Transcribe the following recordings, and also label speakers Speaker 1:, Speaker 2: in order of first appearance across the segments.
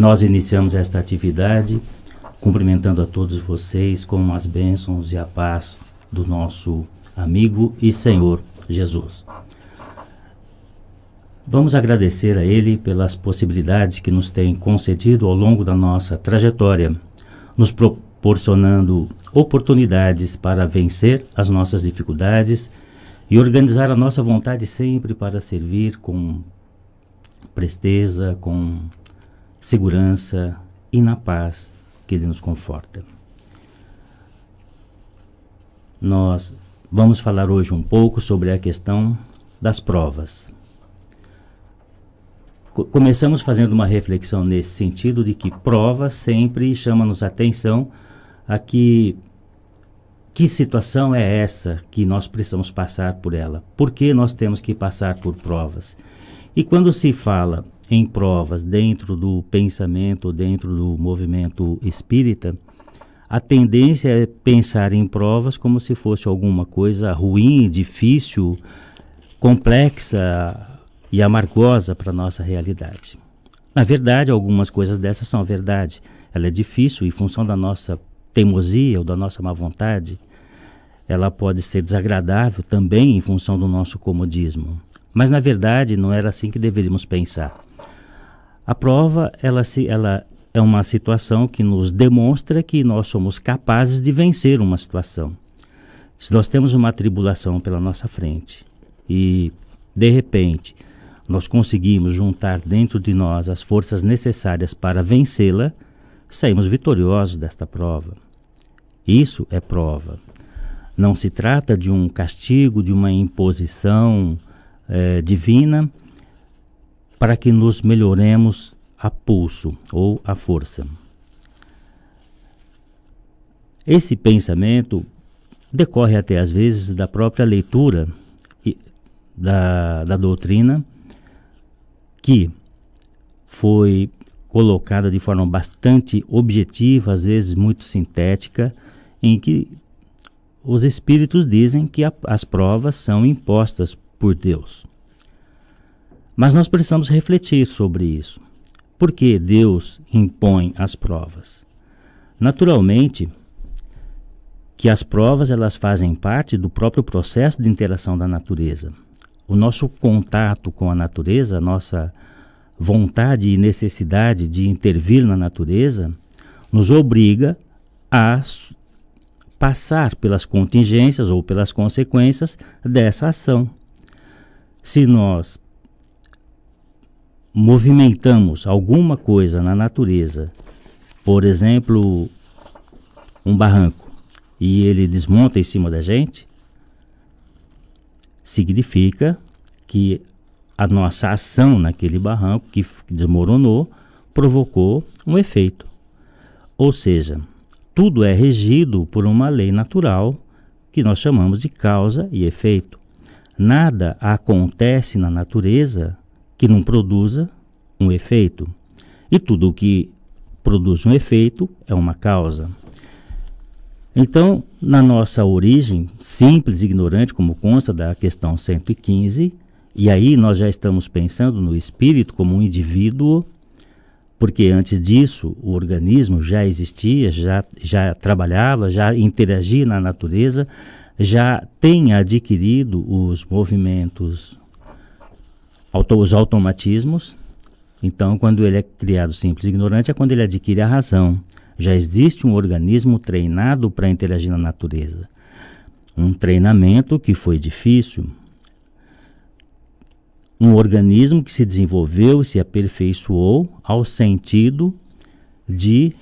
Speaker 1: Nós iniciamos esta atividade cumprimentando a todos vocês com as bênçãos e a paz do nosso amigo e Senhor Jesus. Vamos agradecer a Ele pelas possibilidades que nos tem concedido ao longo da nossa trajetória, nos proporcionando oportunidades para vencer as nossas dificuldades e organizar a nossa vontade sempre para servir com presteza, com segurança e na paz que Ele nos conforta. Nós vamos falar hoje um pouco sobre a questão das provas. Começamos fazendo uma reflexão nesse sentido de que prova sempre chama-nos atenção a que que situação é essa que nós precisamos passar por ela? Por que nós temos que passar por provas? E quando se fala em provas dentro do pensamento, dentro do movimento espírita, a tendência é pensar em provas como se fosse alguma coisa ruim, difícil, complexa e amargosa para a nossa realidade. Na verdade, algumas coisas dessas são verdade. Ela é difícil em função da nossa teimosia ou da nossa má vontade. Ela pode ser desagradável também em função do nosso comodismo. Mas na verdade, não era assim que deveríamos pensar. A prova ela se ela é uma situação que nos demonstra que nós somos capazes de vencer uma situação. Se nós temos uma tribulação pela nossa frente e de repente nós conseguimos juntar dentro de nós as forças necessárias para vencê-la, saímos vitoriosos desta prova. Isso é prova. Não se trata de um castigo, de uma imposição eh, divina, para que nos melhoremos a pulso ou a força. Esse pensamento decorre até às vezes da própria leitura da, da doutrina que foi colocada de forma bastante objetiva, às vezes muito sintética, em que os espíritos dizem que a, as provas são impostas por Deus. Mas nós precisamos refletir sobre isso. Por que Deus impõe as provas? Naturalmente, que as provas elas fazem parte do próprio processo de interação da natureza. O nosso contato com a natureza, a nossa vontade e necessidade de intervir na natureza, nos obriga a passar pelas contingências ou pelas consequências dessa ação. Se nós movimentamos alguma coisa na natureza, por exemplo, um barranco, e ele desmonta em cima da gente, significa que a nossa ação naquele barranco que desmoronou provocou um efeito. Ou seja, tudo é regido por uma lei natural que nós chamamos de causa e efeito. Nada acontece na natureza que não produza um efeito. E tudo o que produz um efeito é uma causa. Então, na nossa origem simples e ignorante, como consta da questão 115, e aí nós já estamos pensando no espírito como um indivíduo, porque antes disso o organismo já existia, já, já trabalhava, já interagia na natureza, já tem adquirido os movimentos auto, os automatismos. Então, quando ele é criado simples e ignorante, é quando ele adquire a razão. Já existe um organismo treinado para interagir na natureza. Um treinamento que foi difícil. Um organismo que se desenvolveu e se aperfeiçoou ao sentido de,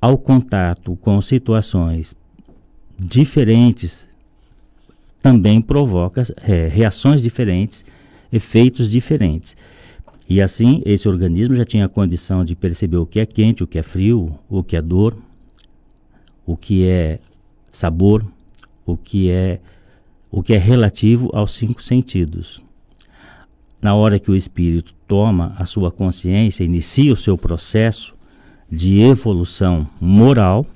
Speaker 1: ao contato com situações diferentes, também provoca é, reações diferentes efeitos diferentes. E assim, esse organismo já tinha a condição de perceber o que é quente, o que é frio, o que é dor, o que é sabor, o que é o que é relativo aos cinco sentidos. Na hora que o espírito toma a sua consciência, inicia o seu processo de evolução moral,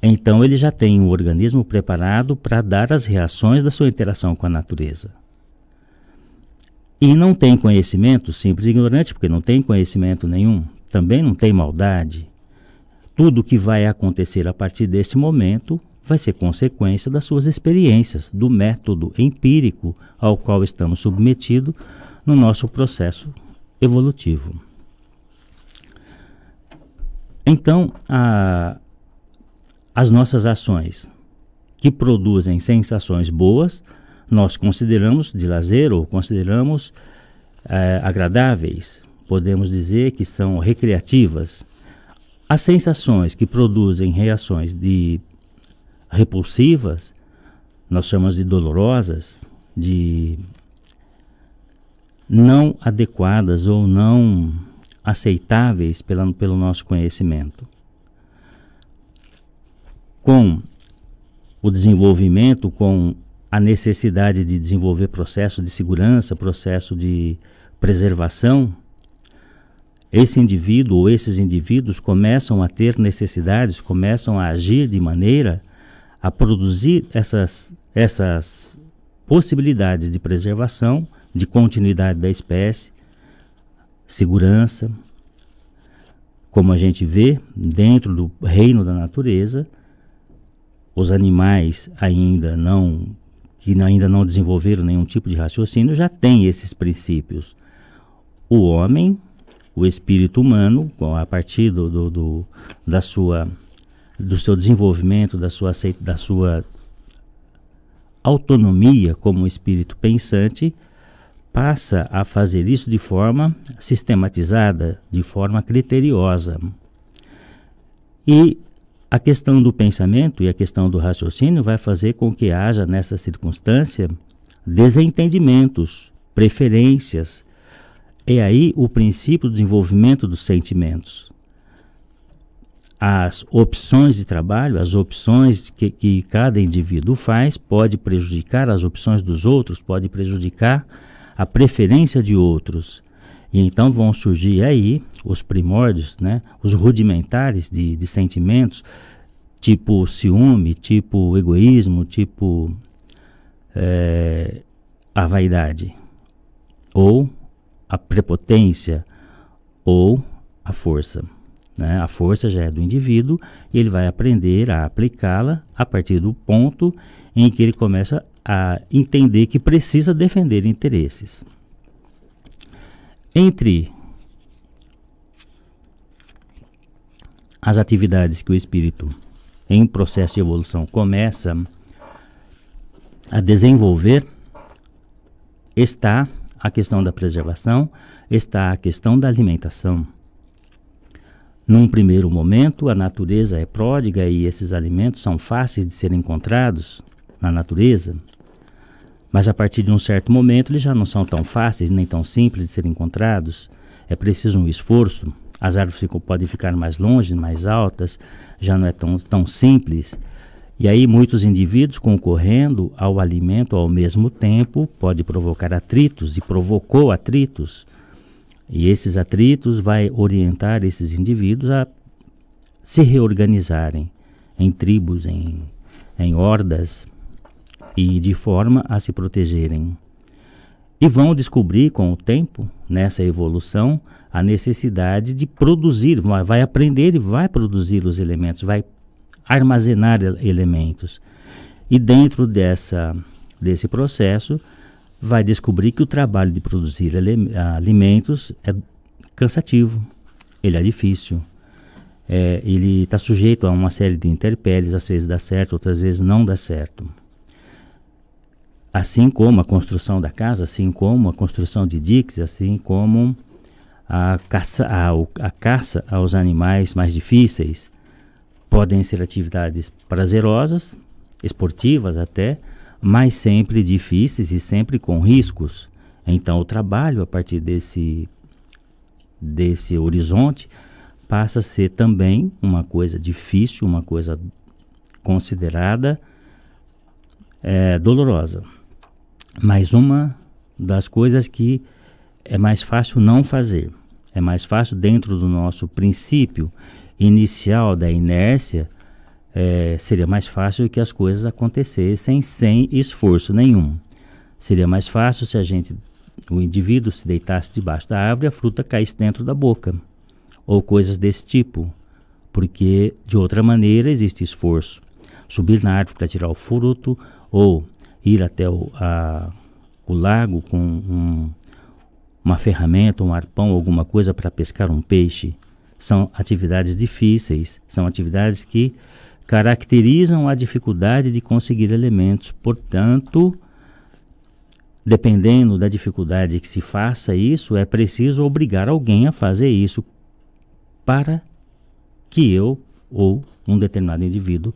Speaker 1: então ele já tem um organismo preparado para dar as reações da sua interação com a natureza. E não tem conhecimento, simples e ignorante, porque não tem conhecimento nenhum, também não tem maldade. Tudo que vai acontecer a partir deste momento vai ser consequência das suas experiências, do método empírico ao qual estamos submetidos no nosso processo evolutivo. Então, a, as nossas ações que produzem sensações boas nós consideramos de lazer ou consideramos é, agradáveis, podemos dizer que são recreativas. As sensações que produzem reações de repulsivas, nós chamamos de dolorosas, de não adequadas ou não aceitáveis pela, pelo nosso conhecimento. Com o desenvolvimento, com a necessidade de desenvolver processo de segurança, processo de preservação, esse indivíduo ou esses indivíduos começam a ter necessidades, começam a agir de maneira a produzir essas, essas possibilidades de preservação, de continuidade da espécie, segurança, como a gente vê dentro do reino da natureza, os animais ainda não que ainda não desenvolveram nenhum tipo de raciocínio já tem esses princípios. O homem, o espírito humano, a partir do, do, do da sua, do seu desenvolvimento, da sua, da sua autonomia como espírito pensante, passa a fazer isso de forma sistematizada, de forma criteriosa. E a questão do pensamento e a questão do raciocínio vai fazer com que haja nessa circunstância desentendimentos, preferências. É aí o princípio do desenvolvimento dos sentimentos. As opções de trabalho, as opções que, que cada indivíduo faz, pode prejudicar as opções dos outros, pode prejudicar a preferência de outros. E então vão surgir aí os primórdios, né, os rudimentares de, de sentimentos, tipo ciúme, tipo egoísmo, tipo é, a vaidade, ou a prepotência, ou a força. Né? A força já é do indivíduo e ele vai aprender a aplicá-la a partir do ponto em que ele começa a entender que precisa defender interesses. Entre as atividades que o espírito em processo de evolução começa a desenvolver está a questão da preservação, está a questão da alimentação. Num primeiro momento, a natureza é pródiga e esses alimentos são fáceis de serem encontrados na natureza, mas a partir de um certo momento eles já não são tão fáceis nem tão simples de serem encontrados. É preciso um esforço. As árvores ficam, podem ficar mais longe, mais altas, já não é tão, tão simples. E aí muitos indivíduos concorrendo ao alimento ao mesmo tempo pode provocar atritos e provocou atritos. E esses atritos vai orientar esses indivíduos a se reorganizarem em tribos, em, em hordas e de forma a se protegerem. E vão descobrir com o tempo, nessa evolução, a necessidade de produzir, vai aprender e vai produzir os elementos, vai armazenar elementos. E dentro dessa, desse processo, vai descobrir que o trabalho de produzir ah, alimentos é cansativo, ele é difícil, é, ele está sujeito a uma série de interpéries, às vezes dá certo, outras vezes não dá certo assim como a construção da casa, assim como a construção de diques, assim como a caça, a, a caça aos animais mais difíceis, podem ser atividades prazerosas, esportivas até, mas sempre difíceis e sempre com riscos. Então, o trabalho a partir desse, desse horizonte passa a ser também uma coisa difícil, uma coisa considerada é, dolorosa. Mas uma das coisas que é mais fácil não fazer, é mais fácil dentro do nosso princípio inicial da inércia, é, seria mais fácil que as coisas acontecessem sem esforço nenhum. Seria mais fácil se a gente, o indivíduo, se deitasse debaixo da árvore e a fruta caísse dentro da boca, ou coisas desse tipo, porque de outra maneira existe esforço. Subir na árvore para tirar o fruto, ou ir até o, a, o lago com um, uma ferramenta, um arpão, alguma coisa para pescar um peixe. São atividades difíceis, são atividades que caracterizam a dificuldade de conseguir elementos. Portanto, dependendo da dificuldade que se faça isso, é preciso obrigar alguém a fazer isso para que eu ou um determinado indivíduo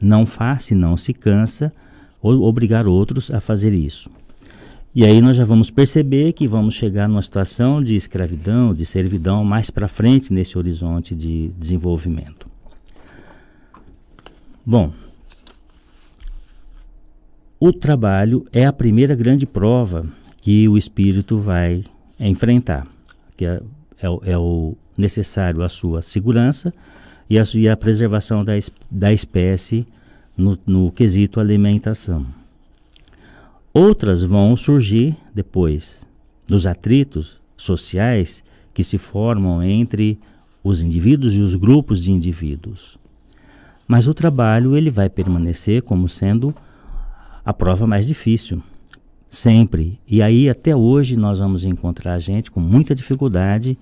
Speaker 1: não faça, não se cansa ou obrigar outros a fazer isso. E aí nós já vamos perceber que vamos chegar numa situação de escravidão, de servidão mais para frente nesse horizonte de desenvolvimento. Bom, o trabalho é a primeira grande prova que o espírito vai enfrentar, que é, é, é o necessário à sua segurança e à preservação da, da espécie no, no quesito alimentação. Outras vão surgir depois dos atritos sociais que se formam entre os indivíduos e os grupos de indivíduos. Mas o trabalho ele vai permanecer como sendo a prova mais difícil, sempre. E aí até hoje nós vamos encontrar gente com muita dificuldade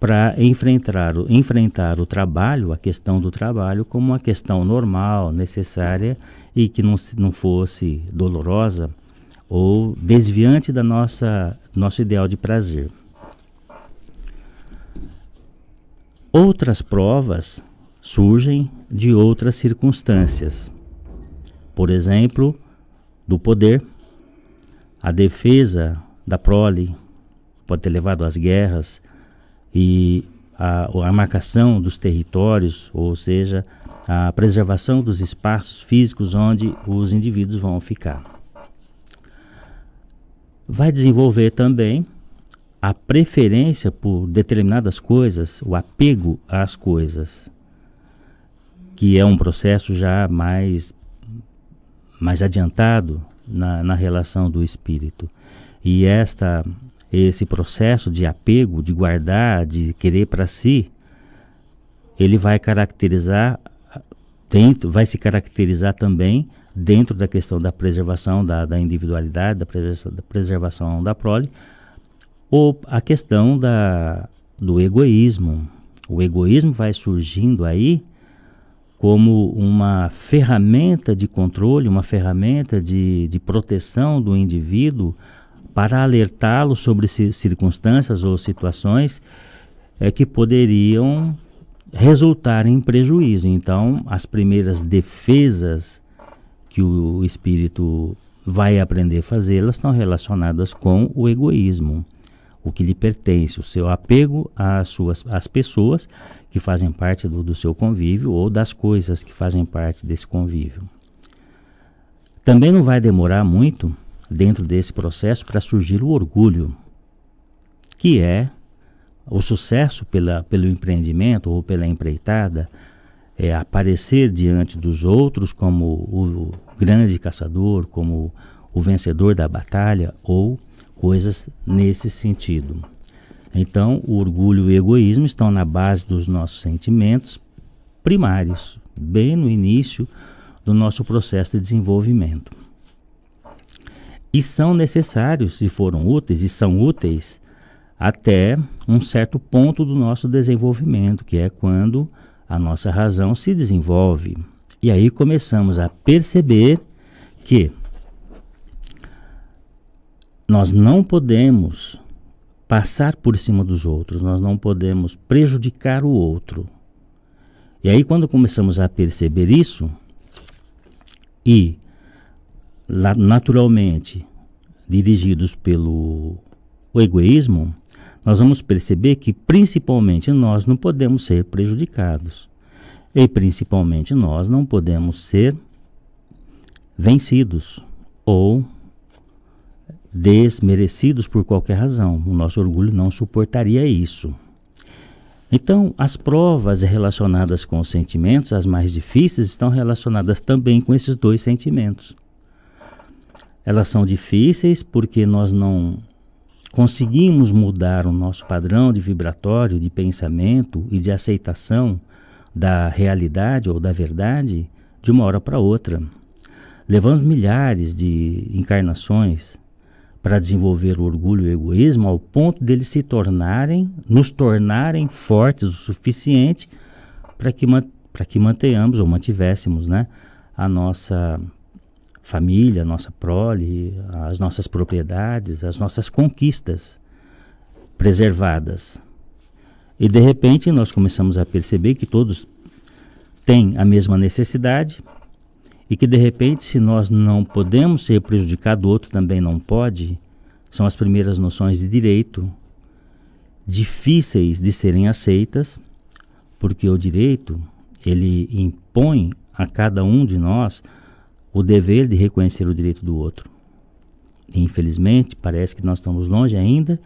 Speaker 1: para enfrentar, enfrentar o trabalho, a questão do trabalho, como uma questão normal, necessária e que não, não fosse dolorosa ou desviante da nossa nosso ideal de prazer. Outras provas surgem de outras circunstâncias. Por exemplo, do poder, a defesa da prole pode ter levado às guerras, e a, a marcação dos territórios, ou seja, a preservação dos espaços físicos onde os indivíduos vão ficar. Vai desenvolver também a preferência por determinadas coisas, o apego às coisas, que é um processo já mais, mais adiantado na, na relação do espírito. E esta esse processo de apego, de guardar, de querer para si, ele vai caracterizar dentro, vai se caracterizar também dentro da questão da preservação da, da individualidade, da preservação, da preservação da prole, ou a questão da, do egoísmo. O egoísmo vai surgindo aí como uma ferramenta de controle, uma ferramenta de, de proteção do indivíduo para alertá-lo sobre circunstâncias ou situações é, que poderiam resultar em prejuízo. Então, as primeiras defesas que o espírito vai aprender a fazê-las estão relacionadas com o egoísmo, o que lhe pertence, o seu apego às, suas, às pessoas que fazem parte do, do seu convívio ou das coisas que fazem parte desse convívio. Também não vai demorar muito dentro desse processo para surgir o orgulho, que é o sucesso pela, pelo empreendimento ou pela empreitada, é aparecer diante dos outros como o, o grande caçador, como o vencedor da batalha ou coisas nesse sentido. Então, o orgulho e o egoísmo estão na base dos nossos sentimentos primários, bem no início do nosso processo de desenvolvimento e são necessários e foram úteis e são úteis até um certo ponto do nosso desenvolvimento, que é quando a nossa razão se desenvolve. E aí começamos a perceber que nós não podemos passar por cima dos outros, nós não podemos prejudicar o outro. E aí, quando começamos a perceber isso e naturalmente dirigidos pelo egoísmo, nós vamos perceber que principalmente nós não podemos ser prejudicados e principalmente nós não podemos ser vencidos ou desmerecidos por qualquer razão. O nosso orgulho não suportaria isso. Então, as provas relacionadas com os sentimentos, as mais difíceis, estão relacionadas também com esses dois sentimentos. Elas são difíceis porque nós não conseguimos mudar o nosso padrão de vibratório, de pensamento e de aceitação da realidade ou da verdade de uma hora para outra. Levamos milhares de encarnações para desenvolver o orgulho e o egoísmo ao ponto deles se tornarem, nos tornarem fortes o suficiente para que, para que mantenhamos ou mantivéssemos né, a nossa família, a nossa prole, as nossas propriedades, as nossas conquistas preservadas. E de repente nós começamos a perceber que todos têm a mesma necessidade e que de repente se nós não podemos ser prejudicados, o outro também não pode. São as primeiras noções de direito difíceis de serem aceitas, porque o direito ele impõe a cada um de nós o dever de reconhecer o direito do outro. infelizmente, parece que nós estamos longe ainda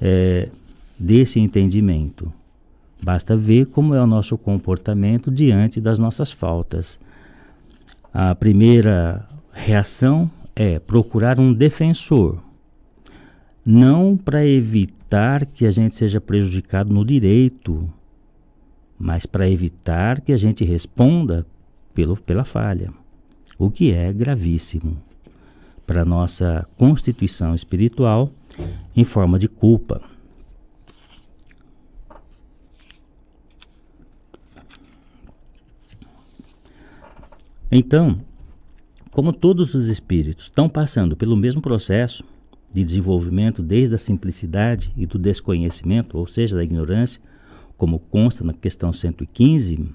Speaker 1: é, desse entendimento. Basta ver como é o nosso comportamento diante das nossas faltas. A primeira reação é procurar um defensor, não para evitar que a gente seja prejudicado no direito, mas para evitar que a gente responda pelo, pela falha o que é gravíssimo para nossa constituição espiritual em forma de culpa. Então, como todos os espíritos estão passando pelo mesmo processo de desenvolvimento desde a simplicidade e do desconhecimento, ou seja, da ignorância, como consta na questão 115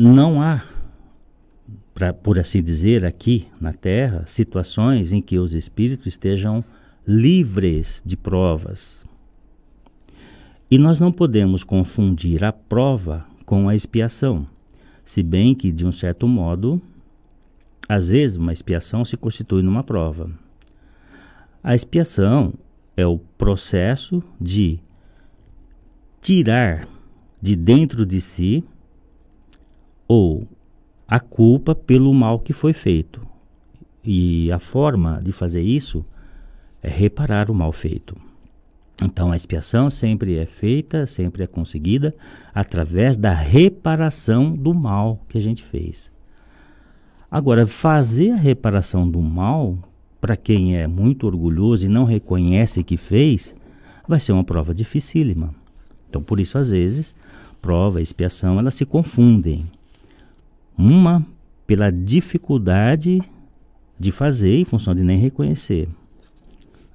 Speaker 1: não há, pra, por assim dizer, aqui na Terra, situações em que os espíritos estejam livres de provas. E nós não podemos confundir a prova com a expiação, se bem que, de um certo modo, às vezes uma expiação se constitui numa prova. A expiação é o processo de tirar de dentro de si ou a culpa pelo mal que foi feito. E a forma de fazer isso é reparar o mal feito. Então a expiação sempre é feita, sempre é conseguida através da reparação do mal que a gente fez. Agora, fazer a reparação do mal, para quem é muito orgulhoso e não reconhece que fez, vai ser uma prova dificílima. Então, por isso, às vezes, prova e expiação elas se confundem. Uma pela dificuldade de fazer em função de nem reconhecer.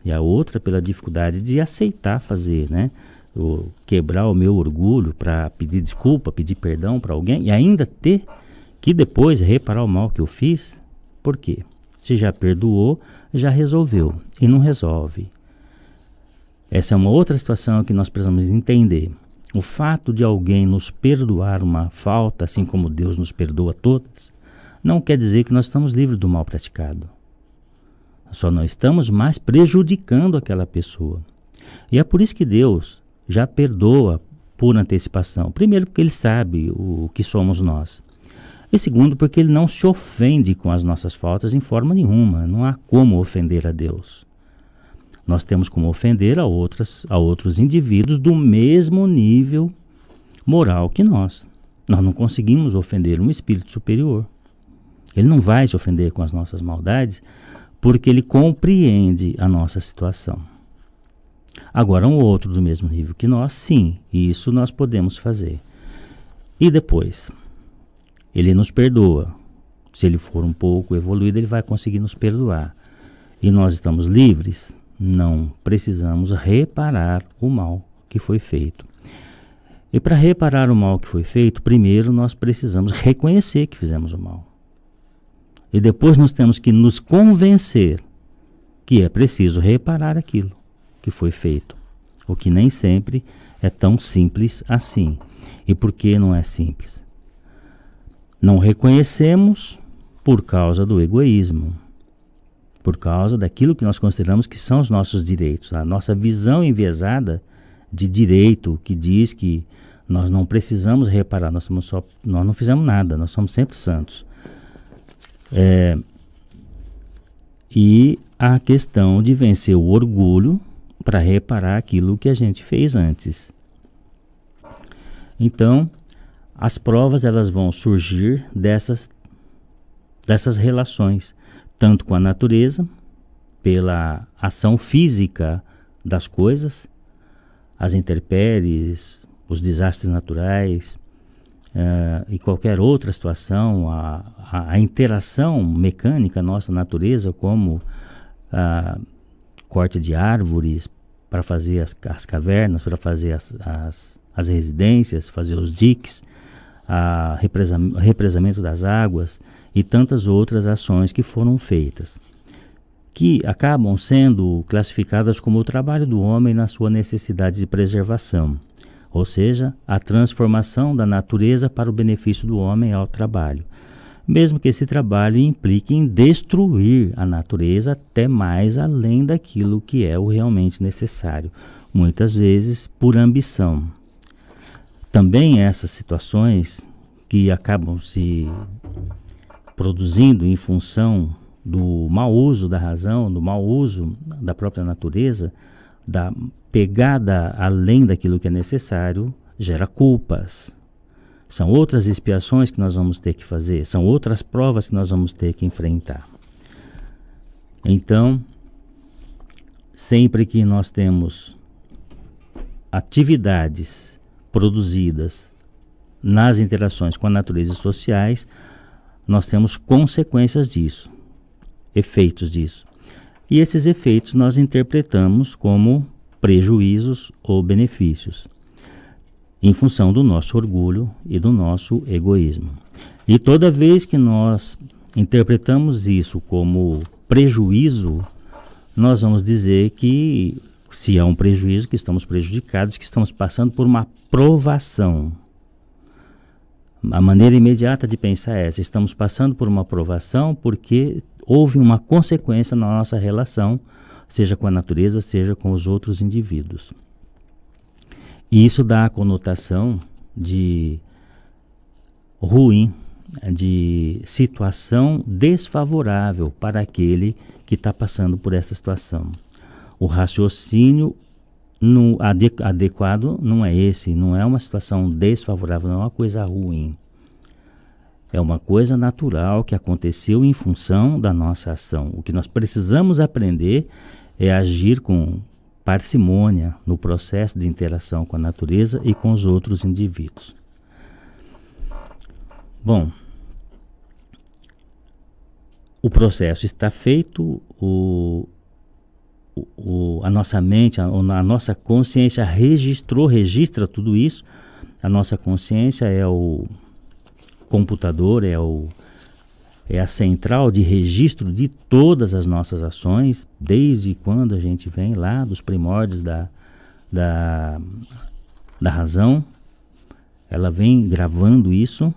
Speaker 1: E a outra pela dificuldade de aceitar fazer, né? Eu quebrar o meu orgulho para pedir desculpa, pedir perdão para alguém e ainda ter que depois reparar o mal que eu fiz. Por quê? Se já perdoou, já resolveu e não resolve. Essa é uma outra situação que nós precisamos entender o fato de alguém nos perdoar uma falta, assim como Deus nos perdoa todas, não quer dizer que nós estamos livres do mal praticado. Só não estamos mais prejudicando aquela pessoa. E é por isso que Deus já perdoa por antecipação. Primeiro, porque Ele sabe o que somos nós. E segundo, porque Ele não se ofende com as nossas faltas em forma nenhuma. Não há como ofender a Deus. Nós temos como ofender a, outras, a outros indivíduos do mesmo nível moral que nós. Nós não conseguimos ofender um espírito superior. Ele não vai se ofender com as nossas maldades porque ele compreende a nossa situação. Agora, um outro do mesmo nível que nós, sim, isso nós podemos fazer. E depois, ele nos perdoa. Se ele for um pouco evoluído, ele vai conseguir nos perdoar. E nós estamos livres não, precisamos reparar o mal que foi feito. E para reparar o mal que foi feito, primeiro nós precisamos reconhecer que fizemos o mal. E depois nós temos que nos convencer que é preciso reparar aquilo que foi feito. O que nem sempre é tão simples assim. E por que não é simples? Não reconhecemos por causa do egoísmo por causa daquilo que nós consideramos que são os nossos direitos, a nossa visão enviesada de direito que diz que nós não precisamos reparar, nós, somos só, nós não fizemos nada, nós somos sempre santos. É, e a questão de vencer o orgulho para reparar aquilo que a gente fez antes. Então, as provas elas vão surgir dessas dessas relações tanto com a natureza, pela ação física das coisas, as intempéries, os desastres naturais uh, e qualquer outra situação, a, a, a, interação mecânica nossa natureza, como uh, corte de árvores para fazer as, as cavernas, para fazer as, as, as residências, fazer os diques a represamento das águas e tantas outras ações que foram feitas, que acabam sendo classificadas como o trabalho do homem na sua necessidade de preservação, ou seja, a transformação da natureza para o benefício do homem ao trabalho, mesmo que esse trabalho implique em destruir a natureza até mais além daquilo que é o realmente necessário, muitas vezes por ambição também essas situações que acabam se produzindo em função do mau uso da razão, do mau uso da própria natureza, da pegada além daquilo que é necessário, gera culpas. São outras expiações que nós vamos ter que fazer, são outras provas que nós vamos ter que enfrentar. Então, sempre que nós temos atividades produzidas nas interações com a natureza sociais, nós temos consequências disso, efeitos disso. E esses efeitos nós interpretamos como prejuízos ou benefícios, em função do nosso orgulho e do nosso egoísmo. E toda vez que nós interpretamos isso como prejuízo, nós vamos dizer que se há um prejuízo, que estamos prejudicados, que estamos passando por uma provação. A maneira imediata de pensar é essa: estamos passando por uma provação porque houve uma consequência na nossa relação, seja com a natureza, seja com os outros indivíduos. E isso dá a conotação de ruim, de situação desfavorável para aquele que está passando por essa situação. O raciocínio no, adequado não é esse, não é uma situação desfavorável, não é uma coisa ruim. É uma coisa natural que aconteceu em função da nossa ação. O que nós precisamos aprender é agir com parcimônia no processo de interação com a natureza e com os outros indivíduos. Bom, o processo está feito, o, o, a nossa mente, a, a nossa consciência registrou, registra tudo isso. A nossa consciência é o computador, é o, é a central de registro de todas as nossas ações, desde quando a gente vem lá dos primórdios da, da, da razão. Ela vem gravando isso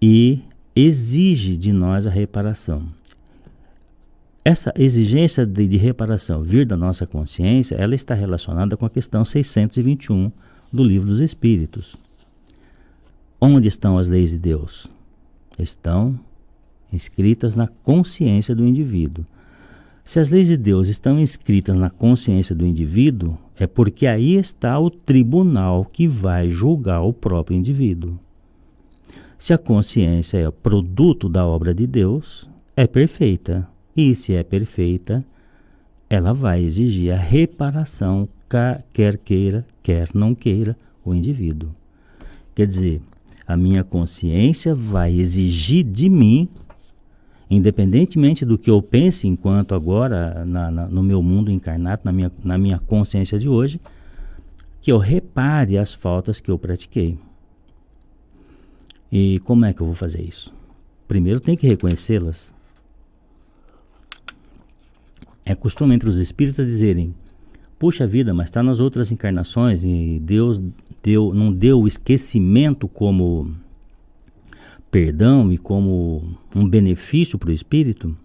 Speaker 1: e exige de nós a reparação. Essa exigência de, de, reparação vir da nossa consciência, ela está relacionada com a questão 621 do Livro dos Espíritos. Onde estão as leis de Deus? Estão escritas na consciência do indivíduo. Se as leis de Deus estão escritas na consciência do indivíduo, é porque aí está o tribunal que vai julgar o próprio indivíduo. Se a consciência é produto da obra de Deus, é perfeita, e se é perfeita, ela vai exigir a reparação, quer queira, quer não queira, o indivíduo. Quer dizer, a minha consciência vai exigir de mim, independentemente do que eu pense enquanto agora, na, na, no meu mundo encarnado, na minha, na minha consciência de hoje, que eu repare as faltas que eu pratiquei. E como é que eu vou fazer isso? Primeiro tem que reconhecê-las. É costume entre os espíritas dizerem: Puxa vida, mas está nas outras encarnações e Deus deu, não deu o esquecimento como perdão e como um benefício para o espírito?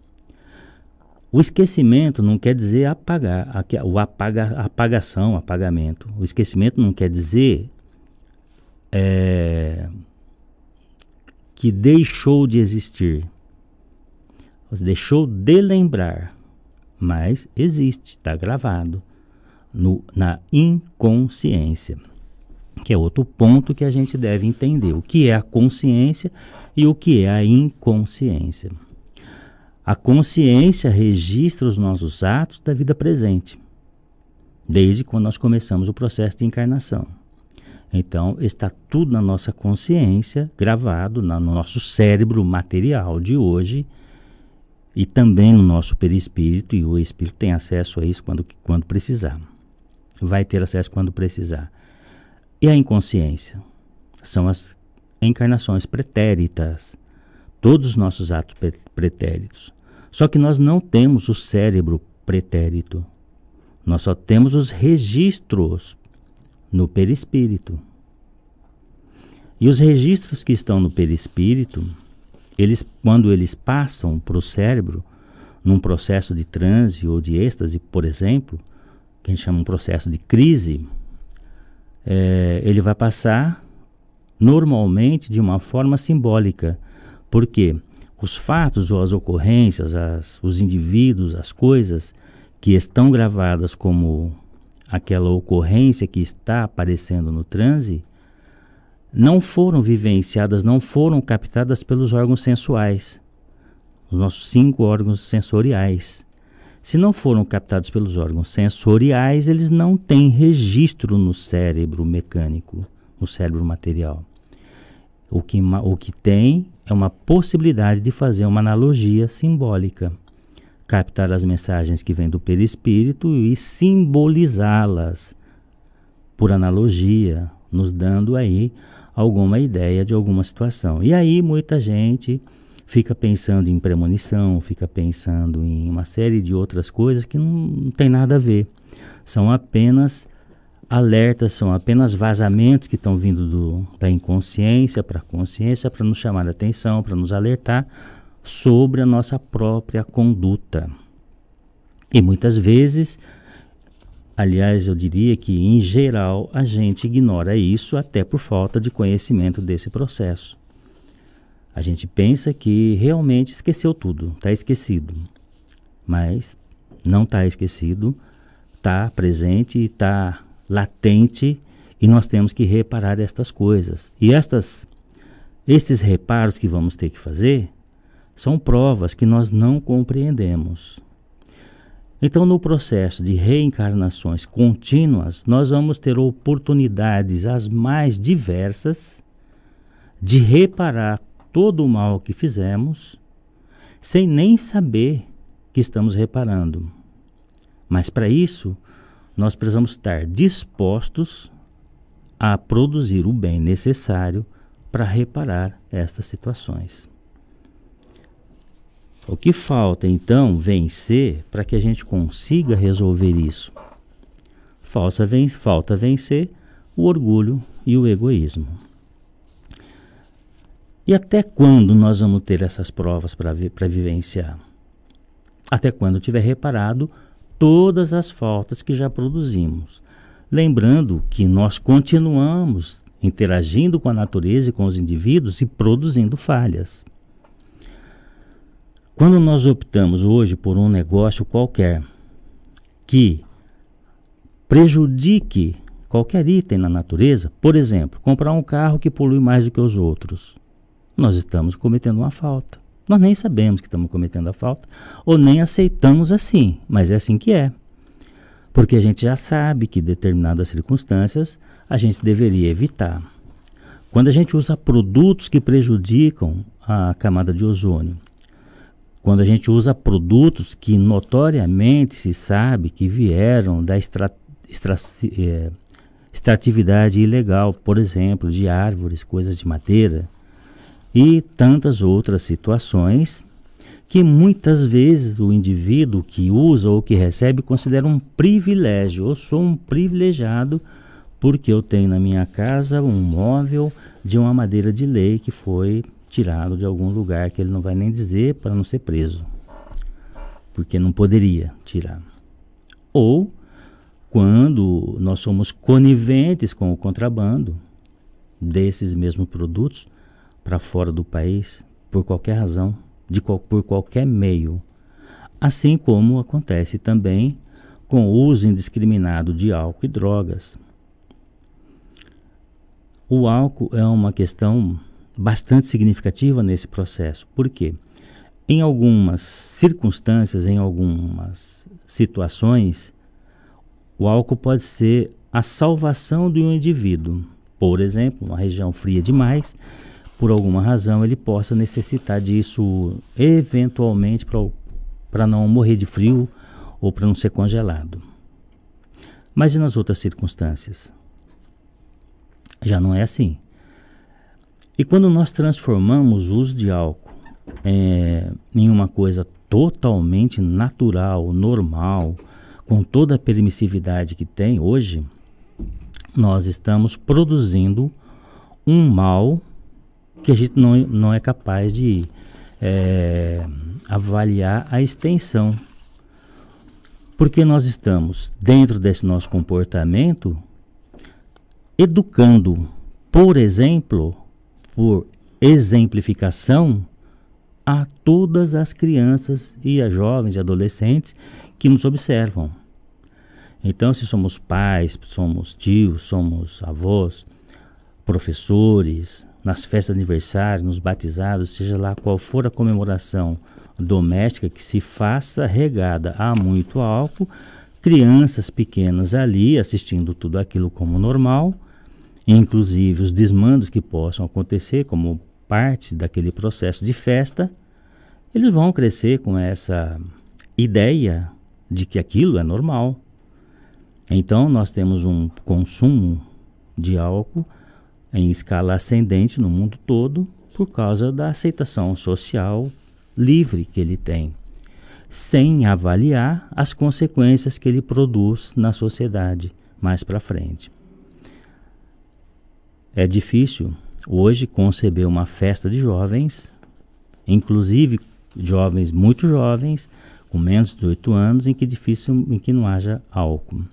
Speaker 1: O esquecimento não quer dizer apagar, o apaga, apagação, apagamento. O esquecimento não quer dizer é, que deixou de existir. Você deixou de lembrar mas existe, está gravado no, na inconsciência, que é outro ponto que a gente deve entender: o que é a consciência e o que é a inconsciência. A consciência registra os nossos atos da vida presente, desde quando nós começamos o processo de encarnação. Então, está tudo na nossa consciência, gravado no nosso cérebro material de hoje, e também no nosso perispírito, e o espírito tem acesso a isso quando, quando precisar. Vai ter acesso quando precisar. E a inconsciência? São as encarnações pretéritas, todos os nossos atos pretéritos. Só que nós não temos o cérebro pretérito. Nós só temos os registros no perispírito. E os registros que estão no perispírito eles, quando eles passam para o cérebro, num processo de transe ou de êxtase, por exemplo, que a gente chama um processo de crise, é, ele vai passar normalmente de uma forma simbólica, porque os fatos ou as ocorrências, as, os indivíduos, as coisas que estão gravadas como aquela ocorrência que está aparecendo no transe, não foram vivenciadas, não foram captadas pelos órgãos sensuais, os nossos cinco órgãos sensoriais. Se não foram captados pelos órgãos sensoriais, eles não têm registro no cérebro mecânico, no cérebro material. O que, o que tem é uma possibilidade de fazer uma analogia simbólica, captar as mensagens que vêm do perispírito e simbolizá-las por analogia, nos dando aí alguma ideia de alguma situação. E aí muita gente fica pensando em premonição, fica pensando em uma série de outras coisas que não, não tem nada a ver. São apenas alertas, são apenas vazamentos que estão vindo do, da inconsciência para a consciência para nos chamar a atenção, para nos alertar sobre a nossa própria conduta. E muitas vezes Aliás, eu diria que, em geral, a gente ignora isso até por falta de conhecimento desse processo. A gente pensa que realmente esqueceu tudo, está esquecido. Mas não está esquecido, está presente, está latente e nós temos que reparar estas coisas. E estas, estes reparos que vamos ter que fazer são provas que nós não compreendemos. Então, no processo de reencarnações contínuas, nós vamos ter oportunidades as mais diversas de reparar todo o mal que fizemos, sem nem saber que estamos reparando. Mas para isso, nós precisamos estar dispostos a produzir o bem necessário para reparar estas situações. O que falta então vencer para que a gente consiga resolver isso? Falsa ven falta vencer o orgulho e o egoísmo. E até quando nós vamos ter essas provas para vi vivenciar? Até quando tiver reparado todas as faltas que já produzimos. Lembrando que nós continuamos interagindo com a natureza e com os indivíduos e produzindo falhas. Quando nós optamos hoje por um negócio qualquer que prejudique qualquer item na natureza, por exemplo, comprar um carro que polui mais do que os outros, nós estamos cometendo uma falta. Nós nem sabemos que estamos cometendo a falta ou nem aceitamos assim, mas é assim que é. Porque a gente já sabe que determinadas circunstâncias a gente deveria evitar. Quando a gente usa produtos que prejudicam a camada de ozônio, quando a gente usa produtos que notoriamente se sabe que vieram da extra, extra, é, extratividade ilegal, por exemplo, de árvores, coisas de madeira e tantas outras situações que muitas vezes o indivíduo que usa ou que recebe considera um privilégio. Eu sou um privilegiado porque eu tenho na minha casa um móvel de uma madeira de lei que foi tirado de algum lugar que ele não vai nem dizer para não ser preso, porque não poderia tirar. Ou quando nós somos coniventes com o contrabando desses mesmos produtos para fora do país, por qualquer razão, de qual, por qualquer meio. Assim como acontece também com o uso indiscriminado de álcool e drogas. O álcool é uma questão bastante significativa nesse processo. Por quê? Em algumas circunstâncias, em algumas situações, o álcool pode ser a salvação de um indivíduo. Por exemplo, uma região fria demais, por alguma razão ele possa necessitar disso eventualmente para não morrer de frio ou para não ser congelado. Mas e nas outras circunstâncias? Já não é assim. E quando nós transformamos o uso de álcool é, em uma coisa totalmente natural, normal, com toda a permissividade que tem hoje, nós estamos produzindo um mal que a gente não, não é capaz de é, avaliar a extensão. Porque nós estamos, dentro desse nosso comportamento, educando, por exemplo, por exemplificação a todas as crianças e a jovens e adolescentes que nos observam. Então, se somos pais, somos tios, somos avós, professores, nas festas de aniversário, nos batizados, seja lá qual for a comemoração doméstica que se faça regada a muito álcool, crianças pequenas ali assistindo tudo aquilo como normal, inclusive os desmandos que possam acontecer como parte daquele processo de festa, eles vão crescer com essa ideia de que aquilo é normal. Então nós temos um consumo de álcool em escala ascendente no mundo todo por causa da aceitação social livre que ele tem, sem avaliar as consequências que ele produz na sociedade mais para frente. É difícil hoje conceber uma festa de jovens, inclusive jovens muito jovens, com menos de 8 anos, em que difícil em que não haja álcool.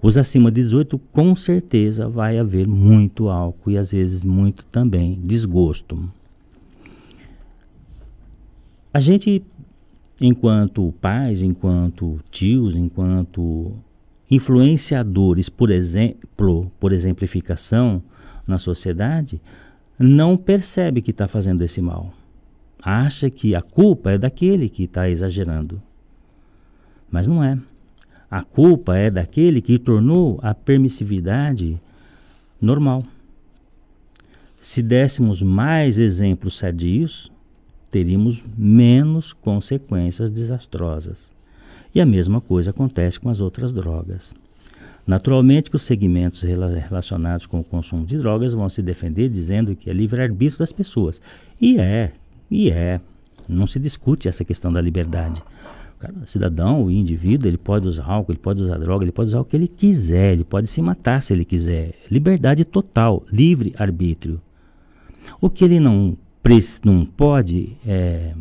Speaker 1: Os acima de 18, com certeza, vai haver muito álcool e às vezes muito também desgosto. A gente, enquanto pais, enquanto tios, enquanto influenciadores, por exemplo, por exemplificação, na sociedade, não percebe que está fazendo esse mal. Acha que a culpa é daquele que está exagerando. Mas não é. A culpa é daquele que tornou a permissividade normal. Se dessemos mais exemplos sadios, teríamos menos consequências desastrosas. E a mesma coisa acontece com as outras drogas. Naturalmente que os segmentos relacionados com o consumo de drogas vão se defender dizendo que é livre-arbítrio das pessoas. E é, e é. Não se discute essa questão da liberdade. O cara, cidadão, o indivíduo, ele pode usar álcool, ele pode usar droga, ele pode usar o que ele quiser, ele pode se matar se ele quiser. Liberdade total, livre-arbítrio. O que ele não, não pode é,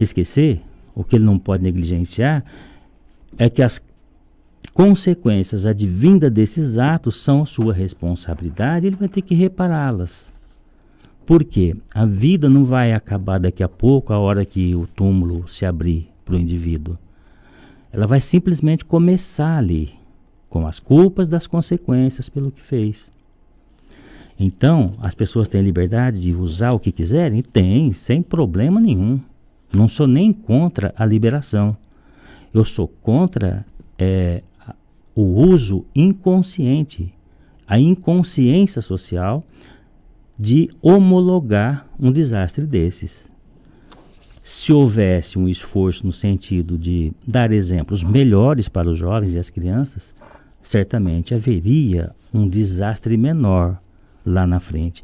Speaker 1: esquecer, o que ele não pode negligenciar, é que as consequências advindas desses atos são sua responsabilidade, ele vai ter que repará-las. Porque a vida não vai acabar daqui a pouco, a hora que o túmulo se abrir para o indivíduo. Ela vai simplesmente começar ali, com as culpas das consequências pelo que fez. Então, as pessoas têm liberdade de usar o que quiserem? Tem, sem problema nenhum. Não sou nem contra a liberação. Eu sou contra é, o uso inconsciente, a inconsciência social de homologar um desastre desses. Se houvesse um esforço no sentido de dar exemplos melhores para os jovens e as crianças, certamente haveria um desastre menor lá na frente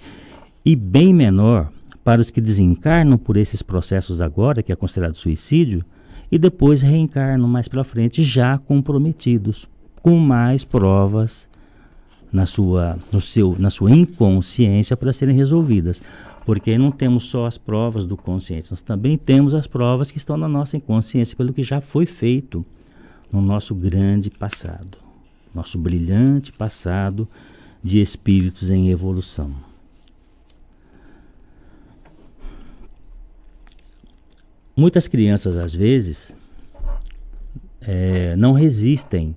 Speaker 1: e bem menor para os que desencarnam por esses processos agora, que é considerado suicídio, e depois reencarnam mais para frente já comprometidos com mais provas na sua, no seu, na sua inconsciência para serem resolvidas. Porque não temos só as provas do consciente, nós também temos as provas que estão na nossa inconsciência, pelo que já foi feito no nosso grande passado, nosso brilhante passado de espíritos em evolução. Muitas crianças, às vezes, é, não resistem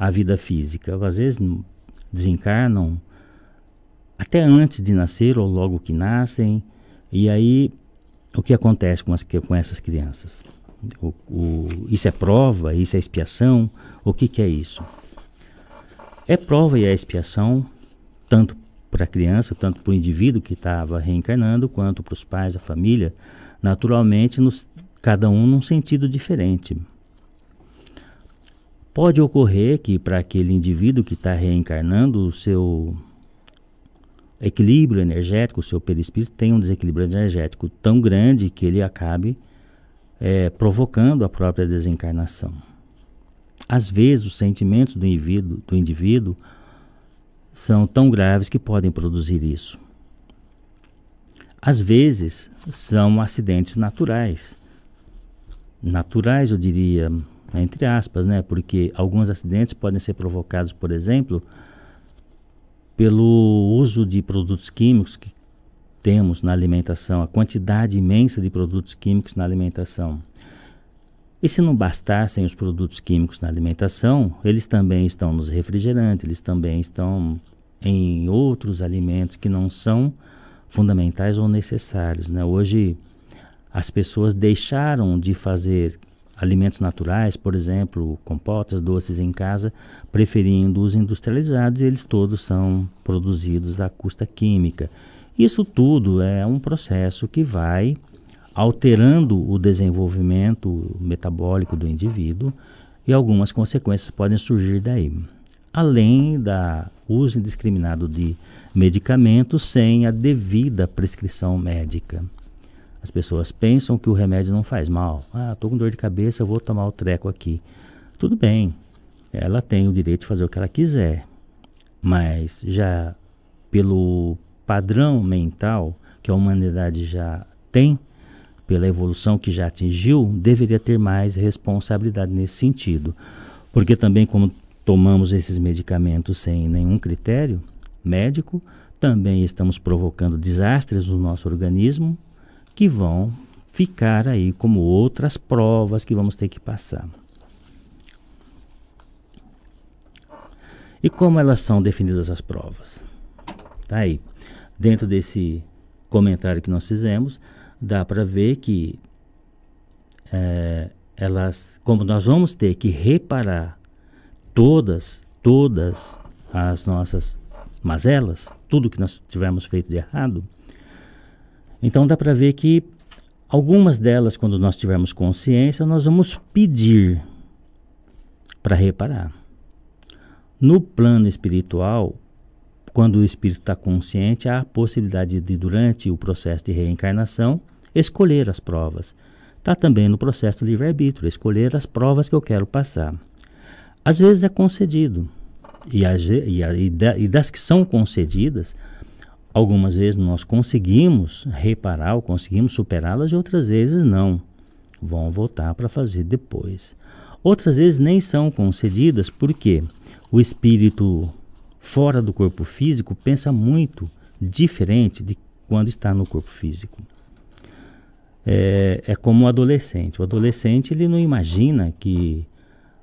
Speaker 1: à vida física. Às vezes desencarnam até antes de nascer ou logo que nascem. E aí, o que acontece com, as, com essas crianças? O, o, isso é prova? Isso é expiação? O que, que é isso? É prova e é expiação, tanto para a criança, tanto para o indivíduo que estava reencarnando, quanto para os pais, a família, naturalmente, nos, cada um num sentido diferente. Pode ocorrer que para aquele indivíduo que está reencarnando, o seu equilíbrio energético, o seu perispírito tem um desequilíbrio energético tão grande que ele acabe é, provocando a própria desencarnação. Às vezes, os sentimentos do indivíduo, do indivíduo são tão graves que podem produzir isso. Às vezes, são acidentes naturais. Naturais, eu diria, entre aspas, né? Porque alguns acidentes podem ser provocados, por exemplo, pelo uso de produtos químicos que temos na alimentação, a quantidade imensa de produtos químicos na alimentação. E se não bastassem os produtos químicos na alimentação, eles também estão nos refrigerantes, eles também estão em outros alimentos que não são fundamentais ou necessários. Né? Hoje, as pessoas deixaram de fazer alimentos naturais, por exemplo, compotas, doces em casa, preferindo os industrializados, e eles todos são produzidos à custa química. Isso tudo é um processo que vai alterando o desenvolvimento metabólico do indivíduo e algumas consequências podem surgir daí. Além da uso indiscriminado de medicamentos sem a devida prescrição médica. As pessoas pensam que o remédio não faz mal. Ah, estou com dor de cabeça, vou tomar o treco aqui. Tudo bem, ela tem o direito de fazer o que ela quiser, mas já pelo padrão mental que a humanidade já tem, pela evolução que já atingiu, deveria ter mais responsabilidade nesse sentido. Porque também, como tomamos esses medicamentos sem nenhum critério médico, também estamos provocando desastres no nosso organismo que vão ficar aí como outras provas que vamos ter que passar. E como elas são definidas as provas? Tá aí. Dentro desse comentário que nós fizemos, dá para ver que é, elas, como nós vamos ter que reparar todas, todas as nossas mazelas, tudo que nós tivermos feito de errado, então dá para ver que algumas delas, quando nós tivermos consciência, nós vamos pedir para reparar. No plano espiritual, quando o espírito está consciente, há a possibilidade de, durante o processo de reencarnação, escolher as provas. Está também no processo do livre-arbítrio, escolher as provas que eu quero passar. Às vezes é concedido, e, e, a, e, da, e das que são concedidas, Algumas vezes nós conseguimos reparar ou conseguimos superá-las e outras vezes não. Vão voltar para fazer depois. Outras vezes nem são concedidas porque o espírito fora do corpo físico pensa muito diferente de quando está no corpo físico. É, é como o adolescente. O adolescente ele não imagina que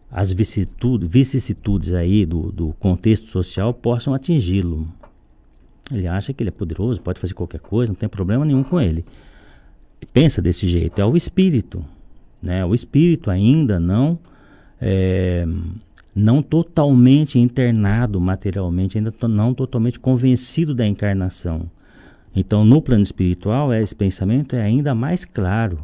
Speaker 1: as vicissitudes, vicissitudes aí do, do contexto social possam atingi-lo. Ele acha que ele é poderoso, pode fazer qualquer coisa, não tem problema nenhum com ele. Pensa desse jeito, é o espírito, né? O espírito ainda não é, não totalmente internado materialmente, ainda não totalmente convencido da encarnação. Então, no plano espiritual, é, esse pensamento é ainda mais claro.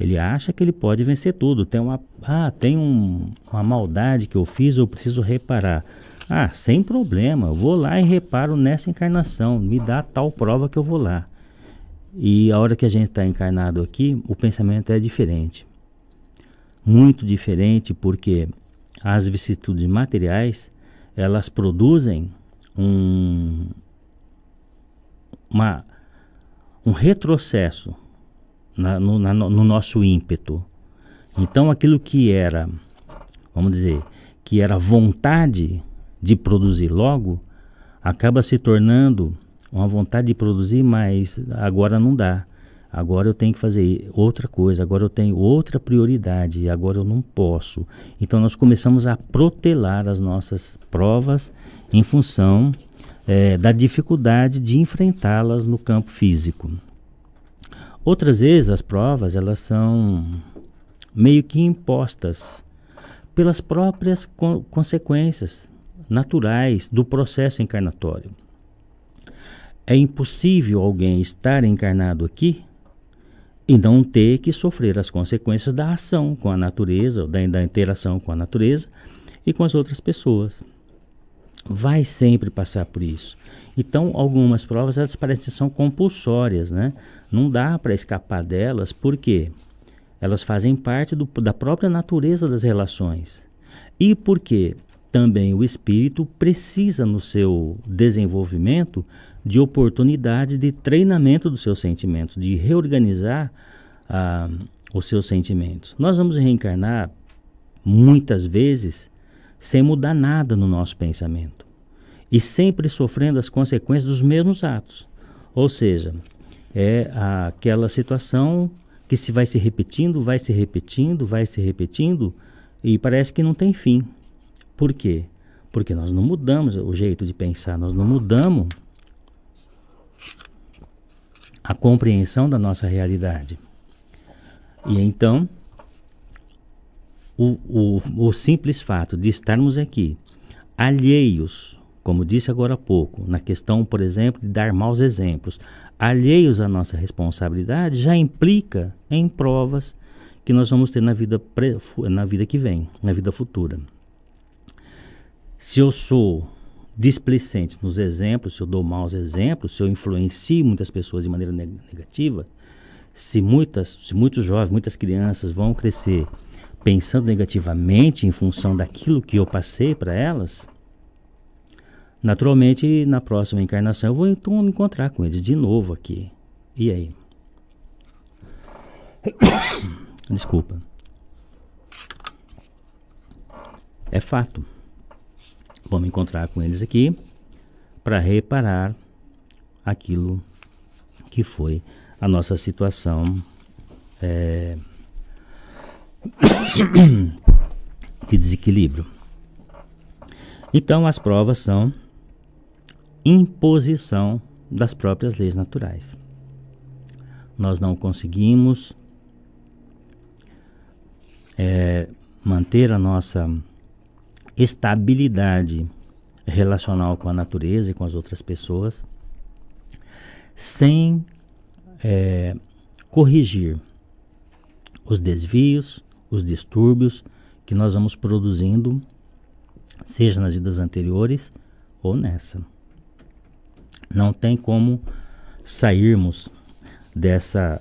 Speaker 1: Ele acha que ele pode vencer tudo. Tem uma, ah, tem um, uma maldade que eu fiz, eu preciso reparar. Ah, sem problema, eu vou lá e reparo nessa encarnação, me dá tal prova que eu vou lá. E a hora que a gente está encarnado aqui, o pensamento é diferente. Muito diferente, porque as vicissitudes materiais elas produzem um, uma, um retrocesso na, no, na, no nosso ímpeto. Então, aquilo que era, vamos dizer, que era vontade de produzir logo, acaba se tornando uma vontade de produzir, mas agora não dá. Agora eu tenho que fazer outra coisa, agora eu tenho outra prioridade, agora eu não posso. Então nós começamos a protelar as nossas provas em função é, da dificuldade de enfrentá-las no campo físico. Outras vezes as provas elas são meio que impostas pelas próprias co consequências naturais do processo encarnatório. É impossível alguém estar encarnado aqui e não ter que sofrer as consequências da ação com a natureza, da, da interação com a natureza e com as outras pessoas. Vai sempre passar por isso. Então, algumas provas elas parecem que são compulsórias, né? Não dá para escapar delas, porque elas fazem parte do, da própria natureza das relações. E porque também o espírito precisa, no seu desenvolvimento, de oportunidades de treinamento dos seus sentimentos, de reorganizar ah, os seus sentimentos. Nós vamos reencarnar muitas vezes sem mudar nada no nosso pensamento e sempre sofrendo as consequências dos mesmos atos. Ou seja, é aquela situação que se vai se repetindo, vai se repetindo, vai se repetindo e parece que não tem fim. Por quê? Porque nós não mudamos o jeito de pensar, nós não mudamos a compreensão da nossa realidade. E então, o, o, o simples fato de estarmos aqui alheios, como disse agora há pouco, na questão, por exemplo, de dar maus exemplos, alheios à nossa responsabilidade, já implica em provas que nós vamos ter na vida, na vida que vem, na vida futura se eu sou displicente nos exemplos, se eu dou maus exemplos, se eu influencio muitas pessoas de maneira negativa, se, muitas, se muitos jovens, muitas crianças vão crescer pensando negativamente em função daquilo que eu passei para elas, naturalmente na próxima encarnação eu vou então me encontrar com eles de novo aqui. E aí? Desculpa. É fato vamos encontrar com eles aqui para reparar aquilo que foi a nossa situação é, de desequilíbrio. Então, as provas são imposição das próprias leis naturais. Nós não conseguimos é, manter a nossa estabilidade relacional com a natureza e com as outras pessoas, sem é, corrigir os desvios, os distúrbios que nós vamos produzindo, seja nas vidas anteriores ou nessa. Não tem como sairmos dessa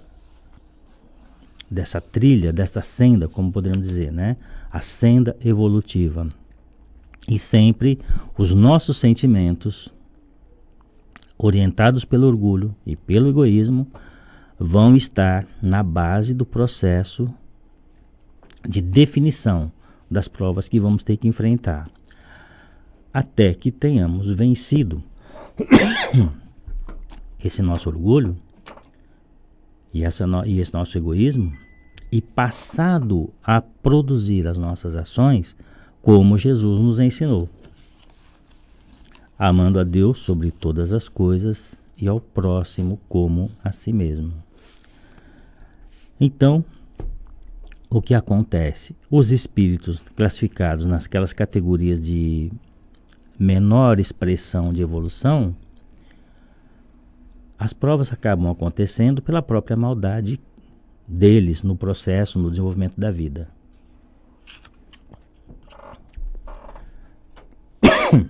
Speaker 1: dessa trilha, dessa senda, como poderíamos dizer, né? A senda evolutiva. E sempre os nossos sentimentos, orientados pelo orgulho e pelo egoísmo, vão estar na base do processo de definição das provas que vamos ter que enfrentar, até que tenhamos vencido esse nosso orgulho e, no, e, esse nosso egoísmo e passado a produzir as nossas ações como Jesus nos ensinou, amando a Deus sobre todas as coisas e ao próximo como a si mesmo. Então, o que acontece? Os espíritos classificados nasquelas categorias de menor expressão de evolução, as provas acabam acontecendo pela própria maldade deles no processo, no desenvolvimento da vida.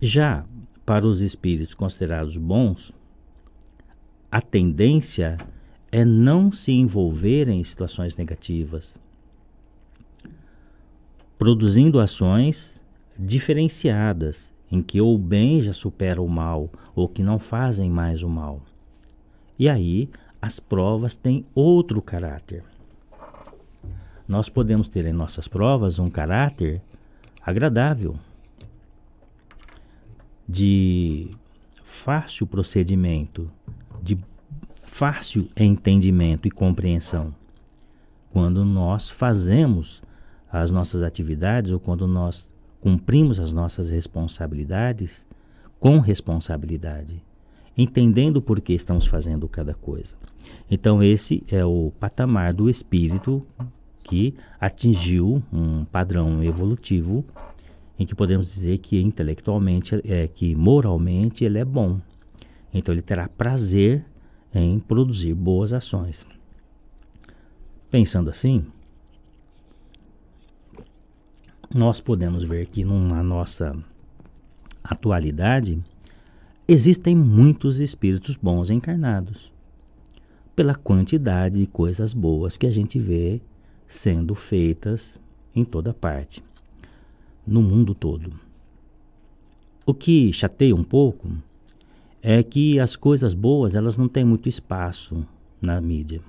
Speaker 1: Já para os espíritos considerados bons, a tendência é não se envolver em situações negativas, produzindo ações diferenciadas em que ou o bem já supera o mal ou que não fazem mais o mal. E aí as provas têm outro caráter. Nós podemos ter em nossas provas um caráter agradável, de fácil procedimento, de fácil entendimento e compreensão. Quando nós fazemos as nossas atividades ou quando nós cumprimos as nossas responsabilidades com responsabilidade, entendendo por que estamos fazendo cada coisa. Então, esse é o patamar do espírito que atingiu um padrão evolutivo em que podemos dizer que intelectualmente, é, que moralmente ele é bom. Então ele terá prazer em produzir boas ações. Pensando assim, nós podemos ver que na nossa atualidade existem muitos espíritos bons encarnados, pela quantidade de coisas boas que a gente vê sendo feitas em toda parte no mundo todo. O que chateia um pouco é que as coisas boas elas não têm muito espaço na mídia.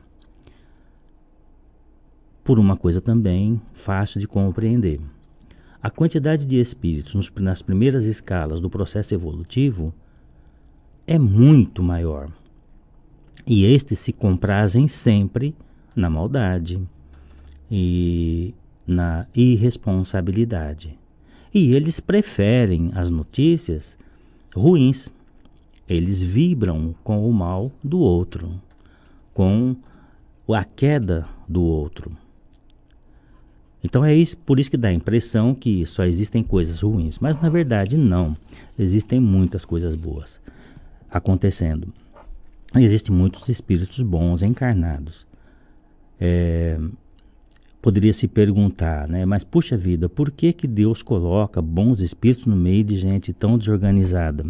Speaker 1: Por uma coisa também fácil de compreender. A quantidade de espíritos nos, nas primeiras escalas do processo evolutivo é muito maior. E estes se comprazem sempre na maldade e na irresponsabilidade e eles preferem as notícias ruins. Eles vibram com o mal do outro, com a queda do outro. Então é isso, por isso que dá a impressão que só existem coisas ruins, mas na verdade não. Existem muitas coisas boas acontecendo. Existem muitos espíritos bons encarnados. É, poderia se perguntar, né? Mas puxa vida, por que que Deus coloca bons espíritos no meio de gente tão desorganizada?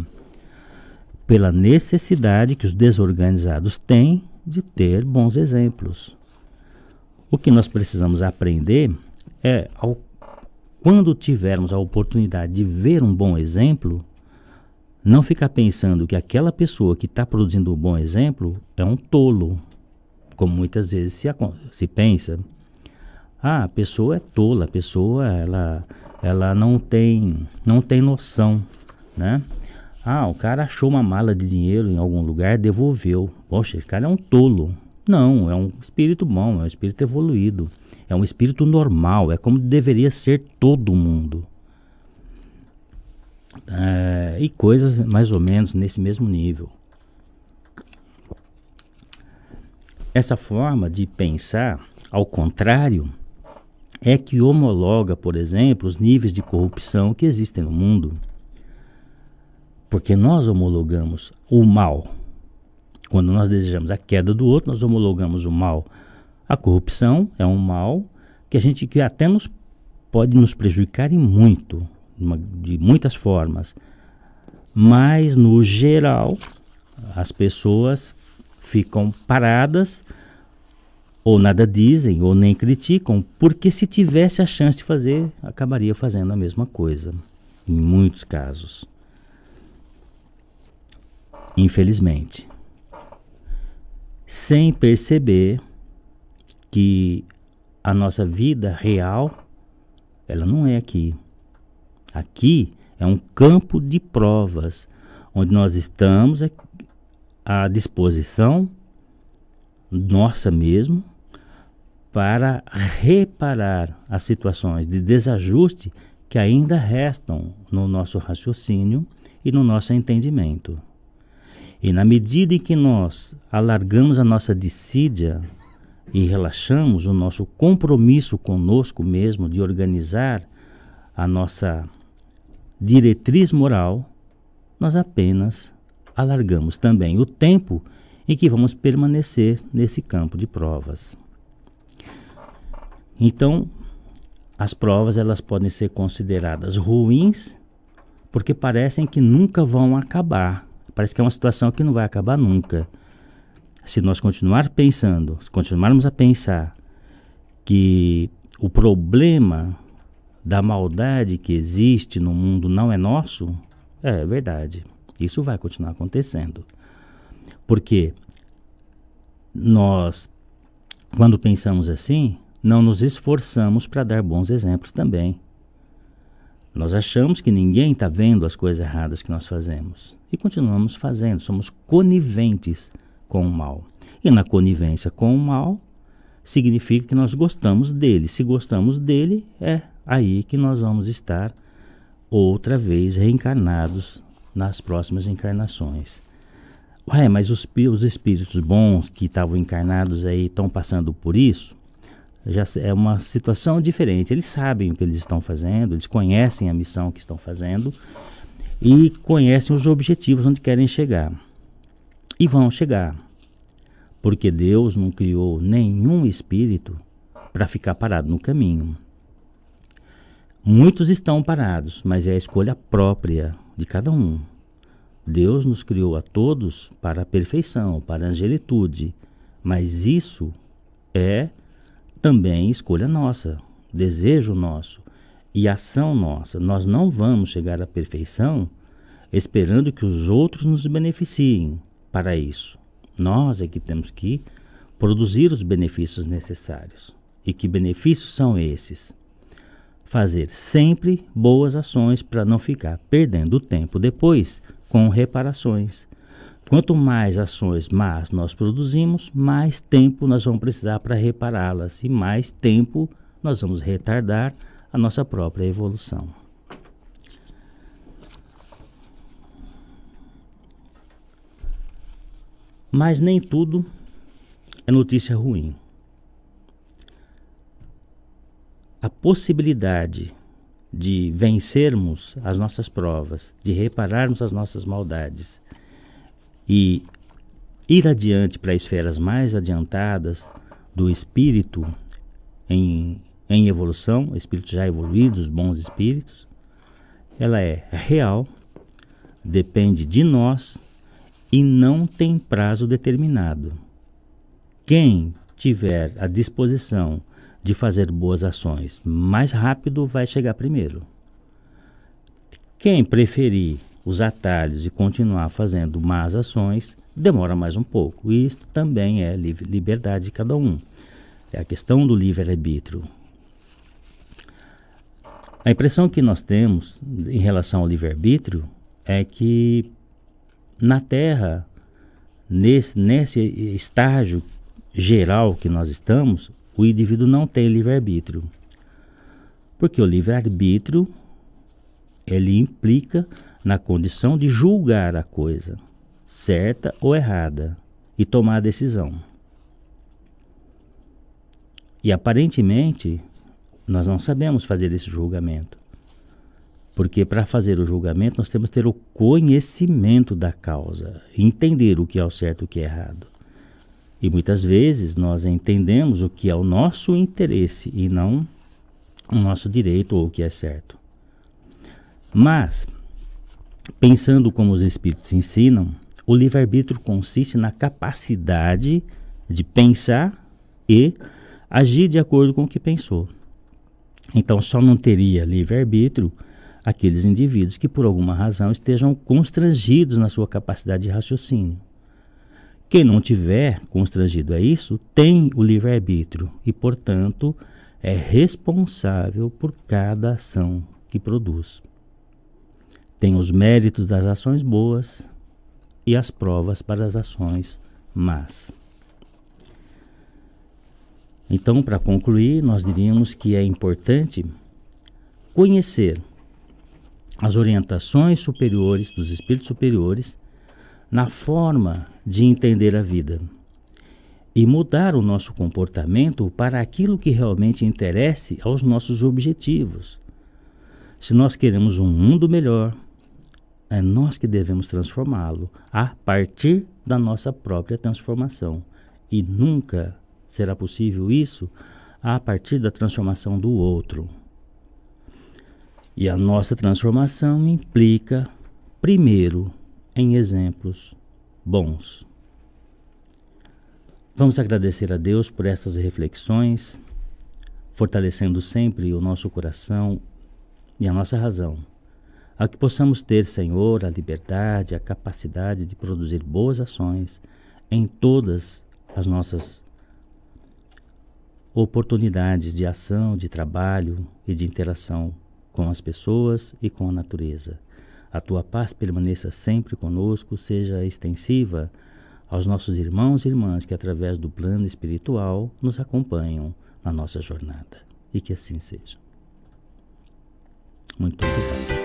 Speaker 1: Pela necessidade que os desorganizados têm de ter bons exemplos. O que nós precisamos aprender é ao, quando tivermos a oportunidade de ver um bom exemplo, não ficar pensando que aquela pessoa que está produzindo um bom exemplo é um tolo, como muitas vezes se, se pensa. Ah, a pessoa é tola, a pessoa ela, ela não tem não tem noção, né? Ah, o cara achou uma mala de dinheiro em algum lugar, devolveu. Poxa, esse cara é um tolo. Não, é um espírito bom, é um espírito evoluído, é um espírito normal, é como deveria ser todo mundo. É, e coisas mais ou menos nesse mesmo nível. Essa forma de pensar, ao contrário, é que homologa, por exemplo, os níveis de corrupção que existem no mundo. Porque nós homologamos o mal. Quando nós desejamos a queda do outro, nós homologamos o mal. A corrupção é um mal que a gente que até nos pode nos prejudicar em muito, de muitas formas. Mas no geral, as pessoas ficam paradas ou nada dizem ou nem criticam, porque se tivesse a chance de fazer, acabaria fazendo a mesma coisa, em muitos casos. Infelizmente. Sem perceber que a nossa vida real, ela não é aqui. Aqui é um campo de provas, onde nós estamos à disposição nossa mesmo para reparar as situações de desajuste que ainda restam no nosso raciocínio e no nosso entendimento. E na medida em que nós alargamos a nossa dissídia e relaxamos o nosso compromisso conosco mesmo de organizar a nossa diretriz moral, nós apenas alargamos também o tempo em que vamos permanecer nesse campo de provas. Então, as provas elas podem ser consideradas ruins porque parecem que nunca vão acabar. Parece que é uma situação que não vai acabar nunca. Se nós continuar pensando, se continuarmos a pensar que o problema da maldade que existe no mundo não é nosso, é verdade. Isso vai continuar acontecendo. Porque nós, quando pensamos assim, não nos esforçamos para dar bons exemplos também. Nós achamos que ninguém está vendo as coisas erradas que nós fazemos e continuamos fazendo, somos coniventes com o mal. E na conivência com o mal, significa que nós gostamos dele. Se gostamos dele, é aí que nós vamos estar outra vez reencarnados nas próximas encarnações. Ué, mas os, os espíritos bons que estavam encarnados aí estão passando por isso? já é uma situação diferente. Eles sabem o que eles estão fazendo, eles conhecem a missão que estão fazendo e conhecem os objetivos onde querem chegar. E vão chegar. Porque Deus não criou nenhum espírito para ficar parado no caminho. Muitos estão parados, mas é a escolha própria de cada um. Deus nos criou a todos para a perfeição, para a angelitude, mas isso é também escolha nossa, desejo nosso e ação nossa. Nós não vamos chegar à perfeição esperando que os outros nos beneficiem para isso. Nós é que temos que produzir os benefícios necessários. E que benefícios são esses? Fazer sempre boas ações para não ficar perdendo tempo depois com reparações. Quanto mais ações más nós produzimos, mais tempo nós vamos precisar para repará-las e mais tempo nós vamos retardar a nossa própria evolução. Mas nem tudo é notícia ruim. A possibilidade de vencermos as nossas provas, de repararmos as nossas maldades, e ir adiante para esferas mais adiantadas do espírito em, em evolução, espíritos já evoluídos, bons espíritos, ela é real, depende de nós e não tem prazo determinado. Quem tiver a disposição de fazer boas ações mais rápido vai chegar primeiro. Quem preferir os atalhos e continuar fazendo más ações, demora mais um pouco. E isto também é liberdade de cada um. É a questão do livre-arbítrio. A impressão que nós temos em relação ao livre-arbítrio é que na Terra, nesse, nesse estágio geral que nós estamos, o indivíduo não tem livre-arbítrio. Porque o livre-arbítrio ele implica na condição de julgar a coisa, certa ou errada, e tomar a decisão. E aparentemente, nós não sabemos fazer esse julgamento. Porque para fazer o julgamento, nós temos que ter o conhecimento da causa, entender o que é o certo e o que é errado. E muitas vezes nós entendemos o que é o nosso interesse e não o nosso direito ou o que é certo. Mas Pensando como os espíritos ensinam, o livre-arbítrio consiste na capacidade de pensar e agir de acordo com o que pensou. Então, só não teria livre-arbítrio aqueles indivíduos que, por alguma razão, estejam constrangidos na sua capacidade de raciocínio. Quem não tiver constrangido a isso tem o livre-arbítrio e, portanto, é responsável por cada ação que produz. Tem os méritos das ações boas e as provas para as ações más. Então, para concluir, nós diríamos que é importante conhecer as orientações superiores dos espíritos superiores na forma de entender a vida e mudar o nosso comportamento para aquilo que realmente interesse aos nossos objetivos. Se nós queremos um mundo melhor, é nós que devemos transformá-lo a partir da nossa própria transformação. E nunca será possível isso a partir da transformação do outro. E a nossa transformação implica, primeiro, em exemplos bons. Vamos agradecer a Deus por estas reflexões, fortalecendo sempre o nosso coração e a nossa razão a que possamos ter, Senhor, a liberdade, a capacidade de produzir boas ações em todas as nossas oportunidades de ação, de trabalho e de interação com as pessoas e com a natureza. A tua paz permaneça sempre conosco, seja extensiva aos nossos irmãos e irmãs que, através do plano espiritual, nos acompanham na nossa jornada. E que assim seja. Muito obrigado.